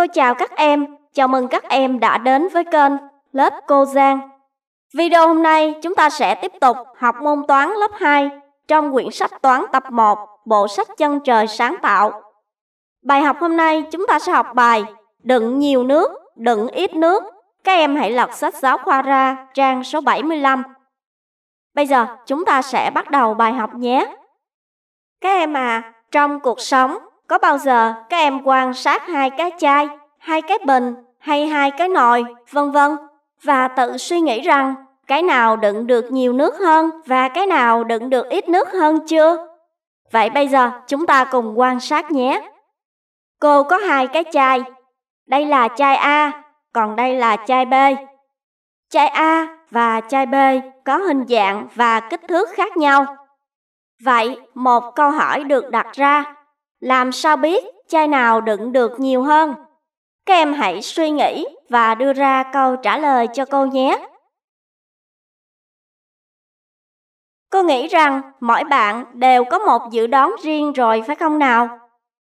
Cô chào các em, chào mừng các em đã đến với kênh Lớp Cô Giang. Video hôm nay chúng ta sẽ tiếp tục học môn toán lớp 2 trong quyển sách toán tập 1, bộ sách chân trời sáng tạo. Bài học hôm nay chúng ta sẽ học bài Đựng nhiều nước, đựng ít nước. Các em hãy lật sách giáo khoa ra trang số 75. Bây giờ chúng ta sẽ bắt đầu bài học nhé. Các em à, trong cuộc sống có bao giờ các em quan sát hai cái chai, hai cái bình hay hai cái nồi, vân vân và tự suy nghĩ rằng cái nào đựng được nhiều nước hơn và cái nào đựng được ít nước hơn chưa? Vậy bây giờ chúng ta cùng quan sát nhé. Cô có hai cái chai. Đây là chai A, còn đây là chai B. Chai A và chai B có hình dạng và kích thước khác nhau. Vậy, một câu hỏi được đặt ra làm sao biết chai nào đựng được nhiều hơn? Các em hãy suy nghĩ và đưa ra câu trả lời cho cô nhé. Cô nghĩ rằng mỗi bạn đều có một dự đoán riêng rồi phải không nào?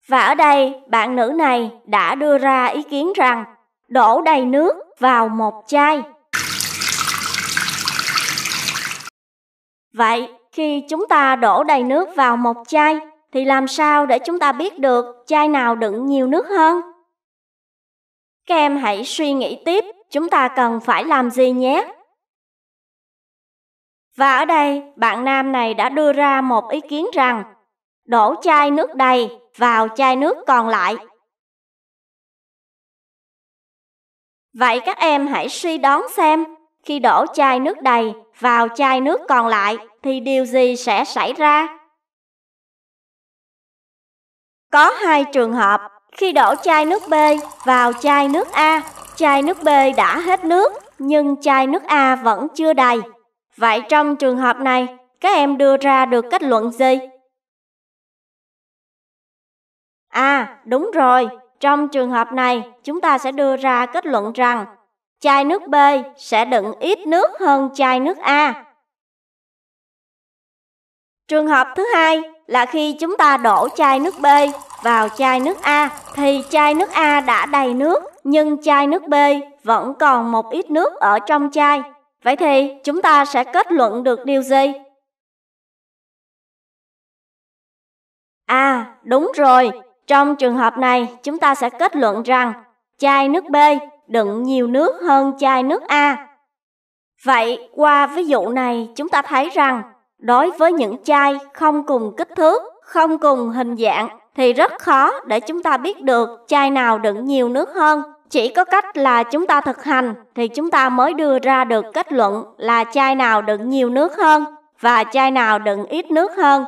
Và ở đây, bạn nữ này đã đưa ra ý kiến rằng đổ đầy nước vào một chai. Vậy, khi chúng ta đổ đầy nước vào một chai, thì làm sao để chúng ta biết được chai nào đựng nhiều nước hơn? Các em hãy suy nghĩ tiếp chúng ta cần phải làm gì nhé. Và ở đây, bạn nam này đã đưa ra một ý kiến rằng đổ chai nước đầy vào chai nước còn lại. Vậy các em hãy suy đoán xem khi đổ chai nước đầy vào chai nước còn lại thì điều gì sẽ xảy ra? Có hai trường hợp, khi đổ chai nước B vào chai nước A, chai nước B đã hết nước nhưng chai nước A vẫn chưa đầy. Vậy trong trường hợp này, các em đưa ra được kết luận gì? À, đúng rồi, trong trường hợp này, chúng ta sẽ đưa ra kết luận rằng chai nước B sẽ đựng ít nước hơn chai nước A. Trường hợp thứ hai, là khi chúng ta đổ chai nước B vào chai nước A thì chai nước A đã đầy nước nhưng chai nước B vẫn còn một ít nước ở trong chai. Vậy thì chúng ta sẽ kết luận được điều gì? À, đúng rồi. Trong trường hợp này, chúng ta sẽ kết luận rằng chai nước B đựng nhiều nước hơn chai nước A. Vậy, qua ví dụ này, chúng ta thấy rằng đối với những chai không cùng kích thước, không cùng hình dạng thì rất khó để chúng ta biết được chai nào đựng nhiều nước hơn. Chỉ có cách là chúng ta thực hành thì chúng ta mới đưa ra được kết luận là chai nào đựng nhiều nước hơn và chai nào đựng ít nước hơn.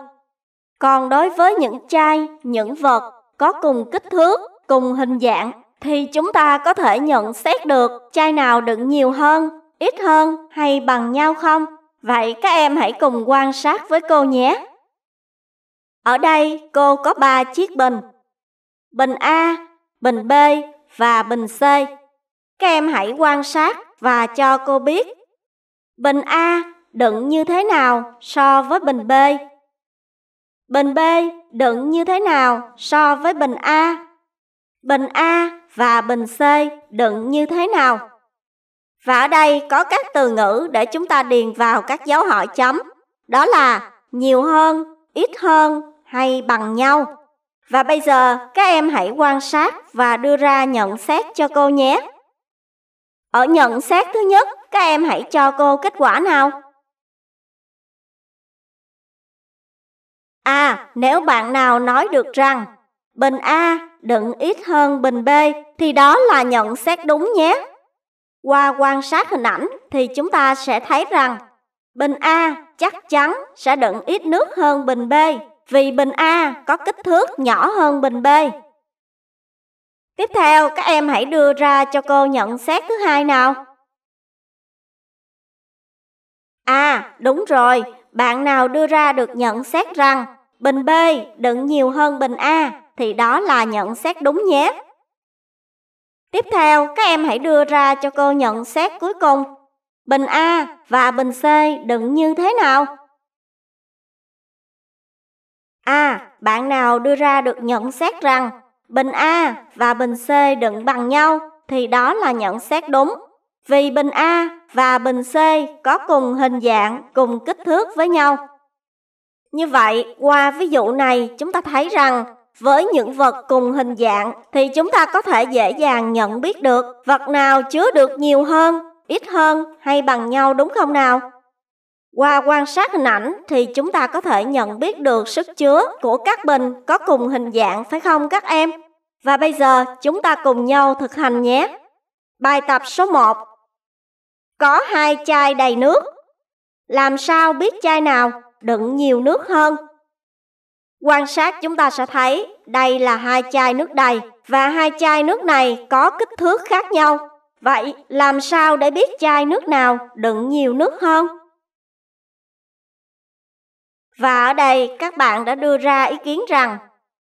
Còn đối với những chai, những vật có cùng kích thước, cùng hình dạng thì chúng ta có thể nhận xét được chai nào đựng nhiều hơn, ít hơn hay bằng nhau không? Vậy các em hãy cùng quan sát với cô nhé. Ở đây cô có 3 chiếc bình. Bình A, bình B và bình C. Các em hãy quan sát và cho cô biết bình A đựng như thế nào so với bình B. Bình B đựng như thế nào so với bình A? Bình A và bình C đựng như thế nào? Và ở đây có các từ ngữ để chúng ta điền vào các dấu hỏi chấm. Đó là nhiều hơn, ít hơn hay bằng nhau. Và bây giờ các em hãy quan sát và đưa ra nhận xét cho cô nhé. Ở nhận xét thứ nhất, các em hãy cho cô kết quả nào. À, nếu bạn nào nói được rằng bình A đựng ít hơn bình B thì đó là nhận xét đúng nhé. Qua quan sát hình ảnh thì chúng ta sẽ thấy rằng bình A chắc chắn sẽ đựng ít nước hơn bình B vì bình A có kích thước nhỏ hơn bình B. Tiếp theo các em hãy đưa ra cho cô nhận xét thứ hai nào. À, đúng rồi, bạn nào đưa ra được nhận xét rằng bình B đựng nhiều hơn bình A thì đó là nhận xét đúng nhé. Tiếp theo, các em hãy đưa ra cho cô nhận xét cuối cùng. Bình A và bình C đựng như thế nào? A. Bạn nào đưa ra được nhận xét rằng bình A và bình C đựng bằng nhau thì đó là nhận xét đúng. Vì bình A và bình C có cùng hình dạng, cùng kích thước với nhau. Như vậy, qua ví dụ này chúng ta thấy rằng với những vật cùng hình dạng thì chúng ta có thể dễ dàng nhận biết được vật nào chứa được nhiều hơn, ít hơn hay bằng nhau đúng không nào? Qua quan sát hình ảnh thì chúng ta có thể nhận biết được sức chứa của các bình có cùng hình dạng phải không các em? Và bây giờ chúng ta cùng nhau thực hành nhé. Bài tập số 1 Có hai chai đầy nước. Làm sao biết chai nào đựng nhiều nước hơn? Quan sát chúng ta sẽ thấy đây là hai chai nước đầy và hai chai nước này có kích thước khác nhau. Vậy làm sao để biết chai nước nào đựng nhiều nước hơn? Và ở đây các bạn đã đưa ra ý kiến rằng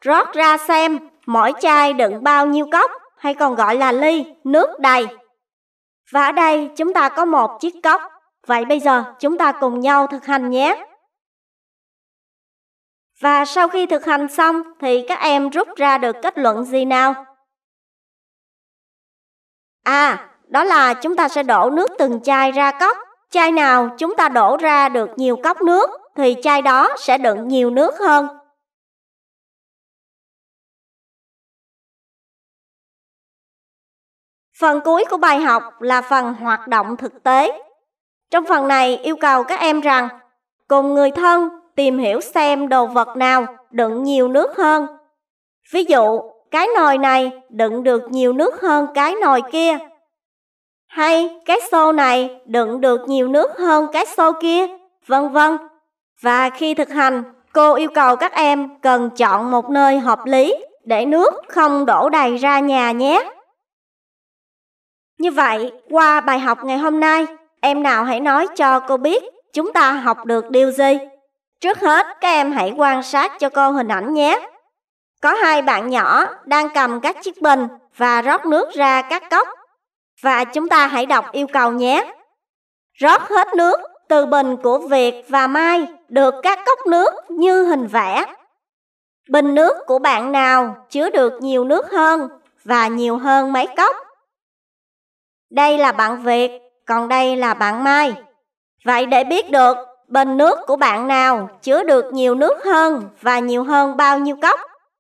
rót ra xem mỗi chai đựng bao nhiêu cốc hay còn gọi là ly nước đầy. Và ở đây chúng ta có một chiếc cốc. Vậy bây giờ chúng ta cùng nhau thực hành nhé. Và sau khi thực hành xong thì các em rút ra được kết luận gì nào? À, đó là chúng ta sẽ đổ nước từng chai ra cốc. Chai nào chúng ta đổ ra được nhiều cốc nước thì chai đó sẽ đựng nhiều nước hơn. Phần cuối của bài học là phần hoạt động thực tế. Trong phần này yêu cầu các em rằng cùng người thân tìm hiểu xem đồ vật nào đựng nhiều nước hơn. Ví dụ, cái nồi này đựng được nhiều nước hơn cái nồi kia. Hay cái xô này đựng được nhiều nước hơn cái xô kia, vân vân. Và khi thực hành, cô yêu cầu các em cần chọn một nơi hợp lý để nước không đổ đầy ra nhà nhé. Như vậy, qua bài học ngày hôm nay, em nào hãy nói cho cô biết chúng ta học được điều gì? Trước hết, các em hãy quan sát cho cô hình ảnh nhé. Có hai bạn nhỏ đang cầm các chiếc bình và rót nước ra các cốc. Và chúng ta hãy đọc yêu cầu nhé. Rót hết nước từ bình của Việt và Mai được các cốc nước như hình vẽ. Bình nước của bạn nào chứa được nhiều nước hơn và nhiều hơn mấy cốc? Đây là bạn Việt, còn đây là bạn Mai. Vậy để biết được Bình nước của bạn nào chứa được nhiều nước hơn và nhiều hơn bao nhiêu cốc?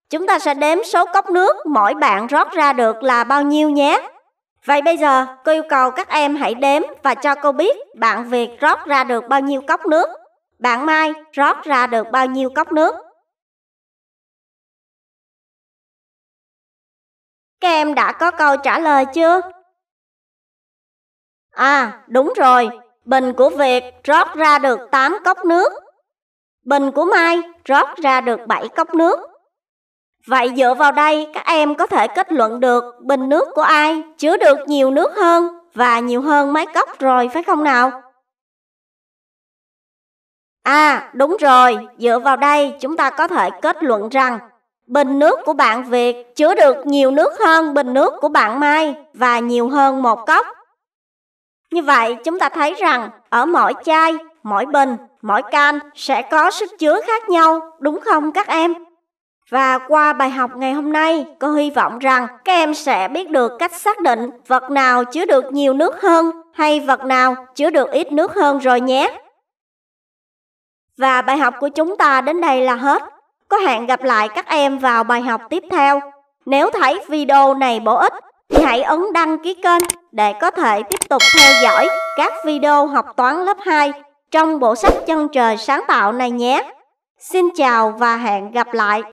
Chúng ta sẽ đếm số cốc nước mỗi bạn rót ra được là bao nhiêu nhé. Vậy bây giờ cô yêu cầu các em hãy đếm và cho cô biết bạn Việt rót ra được bao nhiêu cốc nước. Bạn Mai rót ra được bao nhiêu cốc nước. Các em đã có câu trả lời chưa? À, đúng rồi, Bình của Việt rót ra được 8 cốc nước. Bình của Mai rót ra được 7 cốc nước. Vậy dựa vào đây, các em có thể kết luận được bình nước của ai chứa được nhiều nước hơn và nhiều hơn mấy cốc rồi phải không nào? À, đúng rồi, dựa vào đây chúng ta có thể kết luận rằng bình nước của bạn Việt chứa được nhiều nước hơn bình nước của bạn Mai và nhiều hơn một cốc. Như vậy, chúng ta thấy rằng ở mỗi chai, mỗi bình, mỗi can sẽ có sức chứa khác nhau, đúng không các em? Và qua bài học ngày hôm nay, cô hy vọng rằng các em sẽ biết được cách xác định vật nào chứa được nhiều nước hơn hay vật nào chứa được ít nước hơn rồi nhé. Và bài học của chúng ta đến đây là hết. Có hẹn gặp lại các em vào bài học tiếp theo. Nếu thấy video này bổ ích Hãy ấn đăng ký kênh để có thể tiếp tục theo dõi các video học toán lớp 2 trong bộ sách chân trời sáng tạo này nhé. Xin chào và hẹn gặp lại!